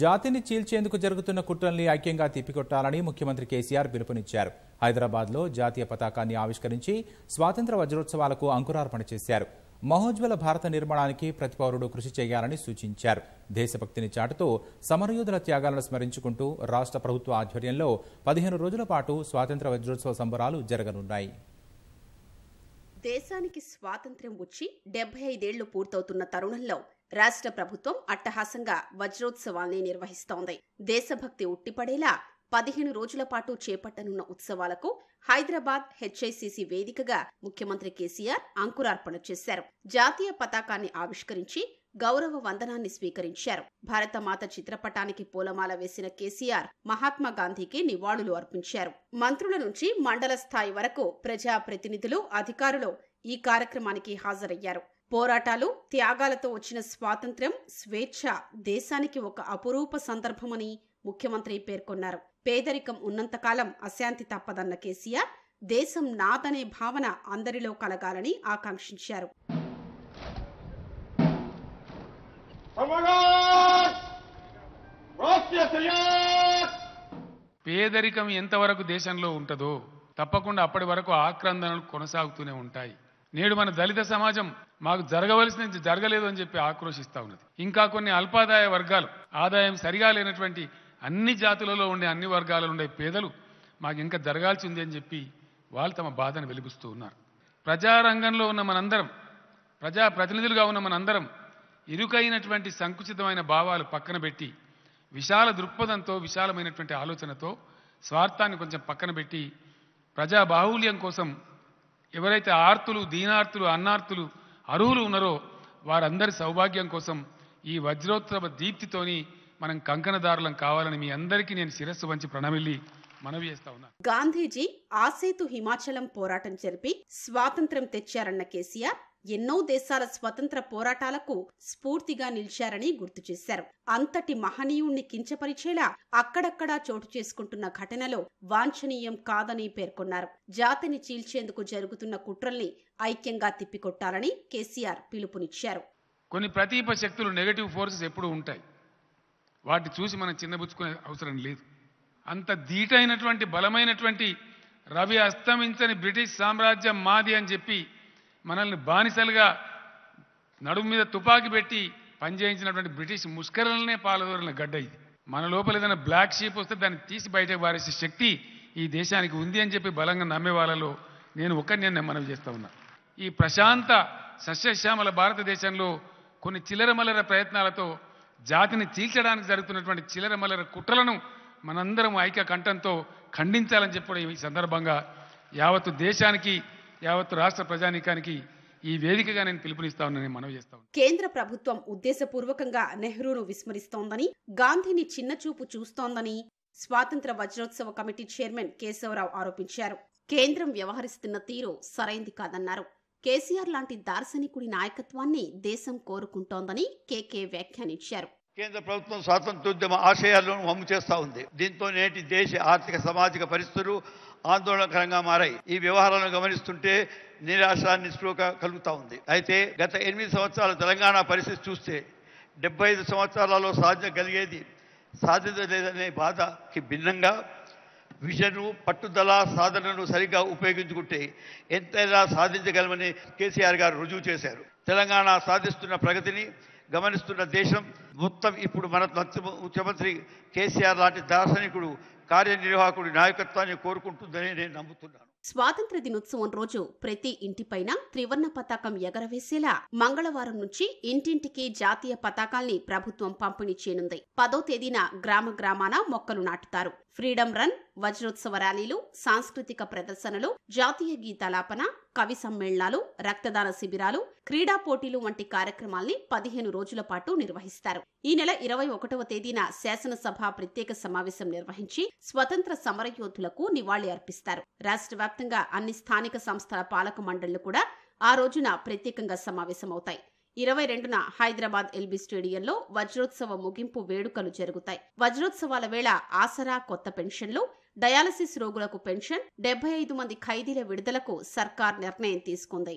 జాతిని చీల్చేందుకు జరుగుతున్న కుట్రల్ని ఐక్యంగా తిప్పికొట్టాలని ముఖ్యమంత్రి కేసీఆర్ పిలుపునిచ్చారు హైదరాబాద్లో జాతీయ పతాకాన్ని ఆవిష్కరించి స్వాతంత్ర వజ్రోత్సవాలకు అంకురార్పణ చేశారు మహోజ్వల భారత నిర్మాణానికి ప్రతి పౌరుడు కృషి చేయాలని సూచించారు దేశభక్తిని చాటుతూ సమరయోధుల త్యాగాలను స్మరించుకుంటూ రాష్ట్ర ప్రభుత్వ ఆధ్వర్యంలో పదిహేను రోజుల పాటు స్వాతంత్ర వజ్రోత్సవ సంబరాలు జరగనున్నాయి దేశానికి స్వాతంత్ర్యం వచ్చి డెబ్బై ఐదేళ్లు పూర్తవుతున్న తరుణంలో రాష్ట్ర ప్రభుత్వం అట్టహాసంగా వజ్రోత్సవాల్ని నిర్వహిస్తోంది దేశభక్తి ఉట్టిపడేలా పదిహేను రోజుల పాటు చేపట్టనున్న ఉత్సవాలకు హైదరాబాద్ హెచ్ఐసిసి వేదికగా ముఖ్యమంత్రి కేసీఆర్ అంకురార్పణ చేశారు జాతీయ పతాకాన్ని ఆవిష్కరించి గౌరవ వందనాన్ని స్వీకరించారు భారతమాత చిత్రపటానికి పూలమాల వేసిన కేసీఆర్ మహాత్మా గాంధీకి నివాళులు అర్పించారు మంత్రుల నుంచి మండల స్థాయి వరకు ప్రజాప్రతినిధులు అధికారులు ఈ కార్యక్రమానికి హాజరయ్యారు పోరాటాలు త్యాగాలతో వచ్చిన స్వాతంత్ర్యం స్వేచ్ఛ దేశానికి ఒక అపురూప సందర్భమని ముఖ్యమంత్రి పేర్కొన్నారు పేదరికం ఉన్నంతకాలం అశాంతి తప్పదన్న కేసీఆర్ దేశం నాదనే భావన అందరిలో కలగాలని ఆకాంక్షించారు పేదరికం ఎంతవరకు దేశంలో ఉంటుందో తప్పకుండా అప్పటి వరకు ఆక్రందనలు కొనసాగుతూనే ఉంటాయి నేడు మన దళిత సమాజం మాకు జరగవలసిన జరగలేదు అని చెప్పి ఆక్రోషిస్తా ఉన్నది ఇంకా కొన్ని అల్పాదాయ వర్గాలు ఆదాయం సరిగా లేనటువంటి అన్ని జాతులలో ఉండే అన్ని వర్గాలలో ఉండే పేదలు మాకు ఇంకా జరగాల్సి ఉంది అని చెప్పి వాళ్ళు తమ బాధను వెలిపిస్తూ ఉన్నారు ప్రజారంగంలో ఉన్న మనందరం ప్రజా ప్రతినిధులుగా ఉన్న మనందరం ఇరుకైనటువంటి సంకుచితమైన భావాలు పక్కన పెట్టి విశాల దృక్పథంతో విశాలమైనటువంటి ఆలోచనతో స్వార్థాన్ని కొంచెం పక్కన పెట్టి ప్రజా బాహుల్యం కోసం ఎవరైతే ఆర్తులు దీనార్తులు అన్నార్తులు అరువులు ఉన్నారో వారందరి సౌభాగ్యం కోసం ఈ వజ్రోత్సవ దీప్తితోని మనం కంకణదారులం కావాలని మీ అందరికీ నేను శిరస్సు వంచి ప్రణమిల్లి మనవి చేస్తా ఉన్నా గాంధీజీ ఆసేతు హిమాచలం పోరాటం జరిపి స్వాతంత్రం తెచ్చారన్న కేసీఆర్ ఎన్నో దేశాల స్వతంత్ర పోరాటాలకు స్ఫూర్తిగా నిలిచారని గుర్తు చేశారు అంతటి మహనీయుణ్ణి కించపరిచేలా అక్కడక్కడా చోటు చేసుకుంటున్న ఘటనలో వాంఛనీయం కాదని పేర్కొన్నారు జాతిని చీల్చేందుకు జరుగుతున్న కుట్రల్ని ఐక్యంగా తిప్పికొట్టాలని కేసీఆర్ పిలుపునిచ్చారు కొన్ని ప్రతీప శక్తులు నెగటివ్ ఫోర్సెస్ ఎప్పుడూ ఉంటాయి వాటిని చూసి మనం చిన్నబుచ్చుకునే అవసరం లేదు అంత ధీటైనటువంటి బలమైనటువంటి రవి అస్తమించని బ్రిటిష్ సామ్రాజ్యం మాది అని చెప్పి మనల్ని బానిసలుగా నడుము మీద తుపాకి పెట్టి పనిచేయించినటువంటి బ్రిటిష్ ముష్కరలనే పాలదోరిన గడ్డ ఇది మన లోపల ఏదైనా బ్లాక్ షీప్ వస్తే దాన్ని తీసి బయటకు పారేసే శక్తి ఈ దేశానికి ఉంది అని చెప్పి బలంగా నమ్మే వాళ్ళలో నేను ఒక నేను మనవి చేస్తా ఉన్నా ఈ ప్రశాంత సస్యశ్యామల భారతదేశంలో కొన్ని చిల్లరమల్లర ప్రయత్నాలతో జాతిని చీల్చడానికి జరుగుతున్నటువంటి చిల్లరమల్లర కుట్రలను మనందరం ఐక్య కంఠంతో ఖండించాలని చెప్పడం ఈ సందర్భంగా యావత్తు దేశానికి యావత్ రాష్ట్ర ప్రజానీకానికి ఈ వేదికగా నేను పిలుపునిస్తా ఉన్నానని మనవి చేస్తా కేంద్ర ప్రభుత్వం ఉద్దేశపూర్వకంగా నెహ్రూను విస్మరిస్తోందని గాంధీని చిన్నచూపు చూస్తోందని స్వాతంత్ర వజ్రోత్సవ కమిటీ చైర్మన్ కేశవరావు ఆరోపించారు కేంద్రం వ్యవహరిస్తున్న తీరు సరైంది కాదన్నారు కేసీఆర్ లాంటి దార్శనికుడి నాయకత్వాన్ని దేశం కోరుకుంటోందని కేకే వ్యాఖ్యానించారు కేంద్ర ప్రభుత్వం స్వాతంత్రోద్యమ ఆశయాలను హమ్ము చేస్తూ ఉంది దీంతో నేటి దేశ ఆర్థిక సామాజిక పరిస్థితులు ఆందోళనకరంగా మారాయి ఈ వ్యవహారాలను గమనిస్తుంటే నిరాశ నిస్పృహ కలుగుతూ ఉంది అయితే గత ఎనిమిది సంవత్సరాల తెలంగాణ పరిస్థితి చూస్తే డెబ్బై ఐదు సంవత్సరాలలో సాధించగలిగేది సాధించలేదనే బాధకి భిన్నంగా విజను పట్టుదల సాధనను సరిగ్గా ఉపయోగించుకుంటే ఎంతైనా సాధించగలమని కేసీఆర్ గారు రుజువు చేశారు తెలంగాణ సాధిస్తున్న ప్రగతిని గమనిస్తున్న దేశం మొత్తం ఇప్పుడు మన ముఖ్యమంత్రి కేసీఆర్ లాంటి దార్శనికుడు కార్యనిర్వాహకుడి నాయకత్వాన్ని కోరుకుంటుందని నేను నమ్ముతున్నాను స్వాతంత్ర దినోత్సవం రోజు ప్రతి ఇంటిపైన త్రివర్ణ పతాకం ఎగరవేసేలా మంగళవారం నుంచి ఇంటింటికి జాతీయ పతాకాల్ని ప్రభుత్వం పంపిణీ చేయనుంది పదో తేదీన గ్రామ గ్రామాన మొక్కలు నాటుతారు ఫ్రీడమ్ రన్ వజ్రోత్సవ ర్యాలీలు సాంస్కృతిక ప్రదర్శనలు జాతీయ గీతాలాపన కవి సమ్మేళనాలు రక్తదాన శిబిరాలు క్రీడా పోటీలు వంటి కార్యక్రమాల్ని పదిహేను రోజుల పాటు నిర్వహిస్తారు ఈ నెల ఇరవై ఒకటవ తేదీన శాసనసభ ప్రత్యేక సమావేశం నిర్వహించి స్వతంత్ర సమరయోధులకు నివాళి అర్పిస్తారు రాష్ట్ర వ్యాప్తంగా అన్ని స్థానిక సంస్థల పాలక మండళ్లు కూడా ఆ రోజున ప్రత్యేకంగా సమావేశమవుతాయి ఇరవై రెండున హైదరాబాద్ ఎల్బీ స్టేడియంలో వజ్రోత్సవ ముగింపు వేడుకలు జరుగుతాయి వజ్రోత్సవాల వేళ ఆసరా కొత్త పెన్షన్లు డయాలసిస్ రోగులకు పెన్షన్ డెబ్బై ఐదు మంది ఖైదీల విడుదలకు సర్కార్ నిర్ణయం తీసుకుంది